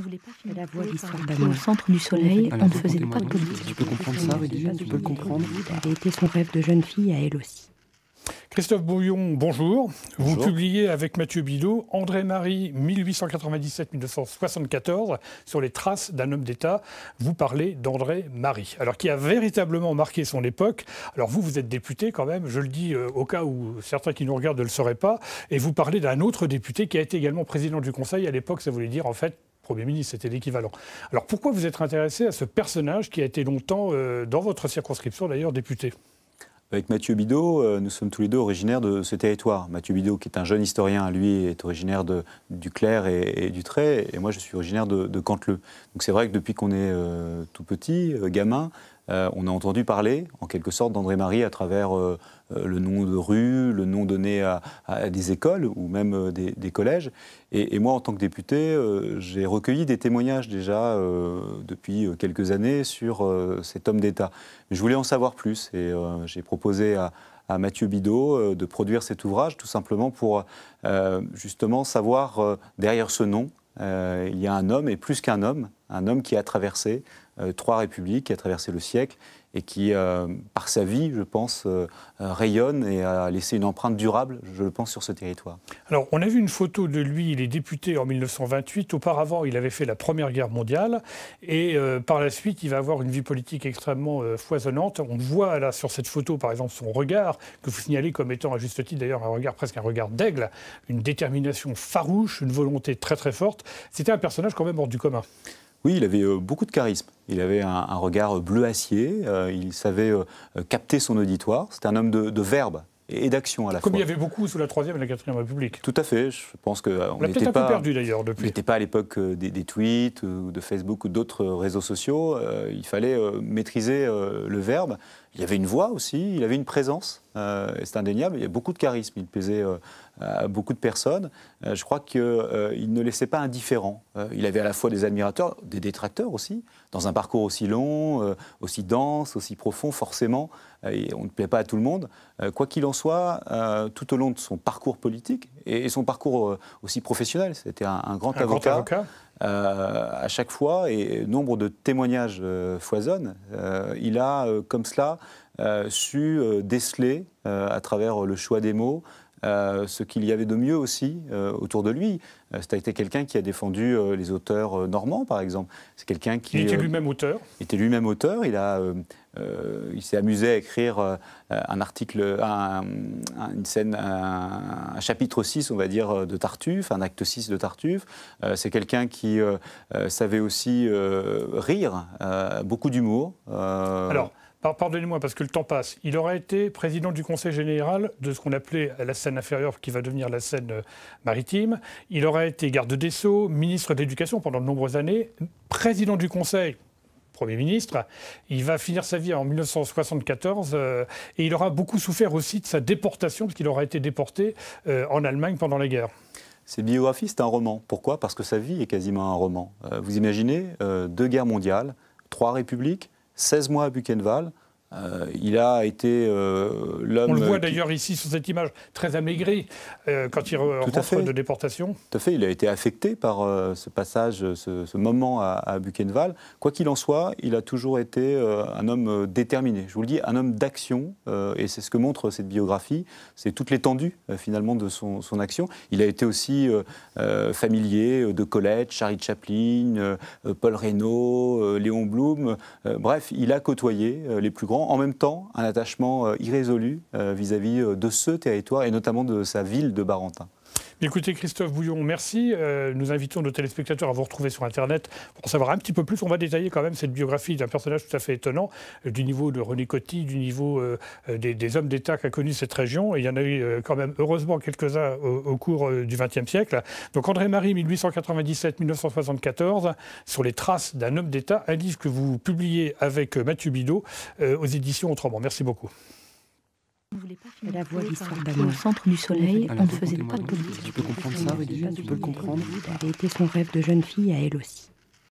pas La voix Au centre du soleil, on ne faisait pas de politique. Tu peux comprendre ça, Tu peux le comprendre son rêve de jeune fille à elle aussi. Christophe Bouillon, bonjour. Vous publiez avec Mathieu Bidot André-Marie 1897-1974 sur les traces d'un homme d'État. Vous parlez d'André-Marie, alors qui a véritablement marqué son époque. Alors vous, vous êtes député quand même, je le dis euh, au cas où certains qui nous regardent ne le sauraient pas, et vous parlez d'un autre député qui a été également président du Conseil. À l'époque, ça voulait dire en fait Premier ministre, c'était l'équivalent. Alors pourquoi vous êtes intéressé à ce personnage qui a été longtemps, euh, dans votre circonscription d'ailleurs, député avec Mathieu Bidot, euh, nous sommes tous les deux originaires de ce territoire. Mathieu Bidot, qui est un jeune historien, lui est originaire de, du Clerc et, du Trait, et moi je suis originaire de, de Donc c'est vrai que depuis qu'on est euh, tout petit, gamin, euh, on a entendu parler, en quelque sorte, d'André-Marie à travers euh, euh, le nom de rue, le nom donné à, des écoles ou même des, collèges. Et, moi, en tant que député, j'ai recueilli des témoignages déjà depuis quelques années sur cet homme d'État. Je voulais en savoir plus et j'ai proposé à, à Mathieu Bidot de produire cet ouvrage, tout simplement pour justement savoir derrière ce nom euh, il y a un homme, et plus qu'un homme, un homme qui a traversé euh, trois républiques, qui a traversé le siècle, et qui, euh, par sa vie, je pense, euh, rayonne et a laissé une empreinte durable, je le pense, sur ce territoire. Alors, on a vu une photo de lui, il est député en 1928. Auparavant, il avait fait la Première Guerre mondiale, et euh, par la suite, il va avoir une vie politique extrêmement foisonnante. On voit là sur cette photo, par exemple, son regard, que vous signalez comme étant, à juste titre d'ailleurs, un regard presque un regard d'aigle, une détermination farouche, une volonté très très forte. C'était un personnage quand même hors du commun. Oui, il avait euh, beaucoup de charisme. Il avait un, regard bleu acier, euh, il savait euh, capter son auditoire. C'était un homme de, verbe et d'action à la fois. Comme il y avait beaucoup sous la 3 et la 4 République. Tout à fait. Je pense que. On n'était pas perdu d'ailleurs depuis. On n'était pas à l'époque des, tweets ou de Facebook ou d'autres réseaux sociaux. il fallait maîtriser le verbe il avait une voix aussi, il avait une présence, euh, c'est indéniable, il y a beaucoup de charisme, il plaisait euh, à beaucoup de personnes. Euh, je crois qu'il ne laissait pas indifférent. il avait à la fois des admirateurs, des détracteurs aussi, dans un parcours aussi long, aussi dense, aussi profond, forcément, et on ne plaît pas à tout le monde. quoi qu'il en soit, tout au long de son parcours politique et, son parcours aussi professionnel, c'était un, Grand avocat euh, à chaque fois, et nombre de témoignages euh, foisonnent, euh, il a, comme cela, su déceler, à travers le choix des mots, euh, ce qu'il y avait de mieux aussi euh, autour de lui. Euh, c'était quelqu'un qui a défendu les auteurs normands, par exemple. C'est quelqu'un qui. Il était lui-même auteur. Était lui-même auteur. Il a. il s'est amusé à écrire un article, une scène, un, un, chapitre 6, on va dire, de Tartuffe, un acte 6 de Tartuffe. c'est quelqu'un qui savait aussi rire, beaucoup d'humour. Alors, Pardonnez-moi, parce que le temps passe. Il aurait été président du Conseil général de ce qu'on appelait la Seine inférieure, qui va devenir la Seine euh, maritime. Il aurait été garde des Sceaux, ministre de l'Éducation pendant de nombreuses années, président du Conseil. Premier ministre, il va finir sa vie en 1974 euh, et il aura beaucoup souffert aussi de sa déportation, parce qu'il aura été déporté euh, en Allemagne pendant la guerre. C'est biographie, c'est un roman. Pourquoi Parce que sa vie est quasiment un roman. vous imaginez deux guerres mondiales, trois républiques, 16 mois à Buchenwald, euh, il a été l'homme. Euh, On le voit d'ailleurs ici sur cette image très amaigri euh, quand il rentre de déportation. Tout à fait, il a été affecté par ce passage, ce, moment à, à, Buchenwald. Quoi qu'il en soit, il a toujours été un homme déterminé. Je vous le dis, un homme d'action, et c'est ce que montre cette biographie. C'est toute l'étendue finalement de son, son, action. Il a été aussi familier de Colette, Charlie Chaplin, Paul Reynaud, Léon Blum. bref, il a côtoyé les plus grands en même temps un attachement euh, irrésolu euh, vis-à-vis euh, de ce territoire et notamment de sa ville de Barentin. Écoutez, Christophe Bouillon, merci. Euh, nous invitons nos téléspectateurs à vous retrouver sur Internet pour en savoir un petit peu plus. On va détailler quand même cette biographie d'un personnage tout à fait étonnant, euh, du niveau de René Coty, du niveau euh, des, hommes d'État qu'a connu cette région. Et il y en a eu quand même, heureusement, quelques-uns au, cours du XXe siècle. Donc André-Marie, 1897-1974, sur les traces d'un homme d'État, un livre que vous publiez avec Mathieu Bidot aux éditions Autrement. Merci beaucoup. On La voix l'histoire d'amour. Au centre du soleil, on ne faisait pas de politique. Tu peux comprendre ça, Rudy Tu peux le comprendre Elle a été son rêve de jeune fille à elle aussi.